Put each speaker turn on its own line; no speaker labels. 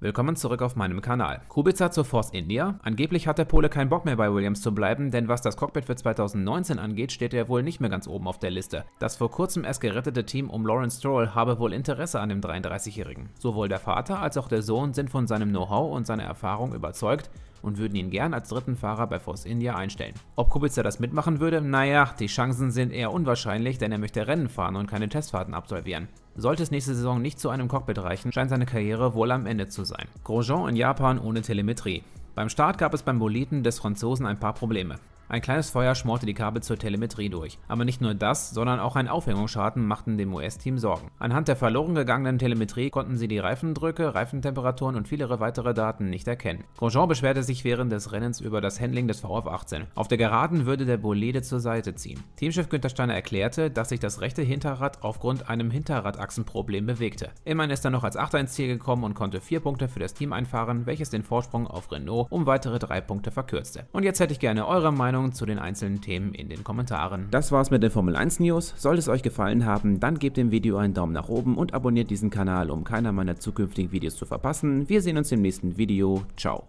Willkommen zurück auf meinem Kanal. Kubica zur Force India. Angeblich hat der Pole keinen Bock mehr bei Williams zu bleiben, denn was das Cockpit für 2019 angeht, steht er wohl nicht mehr ganz oben auf der Liste. Das vor kurzem erst gerettete Team um Lawrence Stroll habe wohl Interesse an dem 33-Jährigen. Sowohl der Vater als auch der Sohn sind von seinem Know-how und seiner Erfahrung überzeugt und würden ihn gern als dritten Fahrer bei Force India einstellen. Ob Kubica das mitmachen würde? Naja, die Chancen sind eher unwahrscheinlich, denn er möchte Rennen fahren und keine Testfahrten absolvieren. Sollte es nächste Saison nicht zu einem Cockpit reichen, scheint seine Karriere wohl am Ende zu sein. Grosjean in Japan ohne Telemetrie. Beim Start gab es beim Boliten des Franzosen ein paar Probleme. Ein kleines Feuer schmorte die Kabel zur Telemetrie durch. Aber nicht nur das, sondern auch ein Aufhängungsschaden machten dem US-Team Sorgen. Anhand der verloren gegangenen Telemetrie konnten sie die Reifendrücke, Reifentemperaturen und viele weitere Daten nicht erkennen. Grosjean beschwerte sich während des Rennens über das Handling des VF18. Auf der Geraden würde der Bolide zur Seite ziehen. Teamchef Günter Steiner erklärte, dass sich das rechte Hinterrad aufgrund einem Hinterradachsenproblem bewegte. Immerhin ist er noch als Achter ins Ziel gekommen und konnte vier Punkte für das Team einfahren, welches den Vorsprung auf Renault um weitere drei Punkte verkürzte. Und jetzt hätte ich gerne eure Meinung Meinungen zu den einzelnen Themen in den Kommentaren. Das war's mit den Formel 1 News. Sollte es euch gefallen haben, dann gebt dem Video einen Daumen nach oben und abonniert diesen Kanal, um keiner meiner zukünftigen Videos zu verpassen. Wir sehen uns im nächsten Video. Ciao.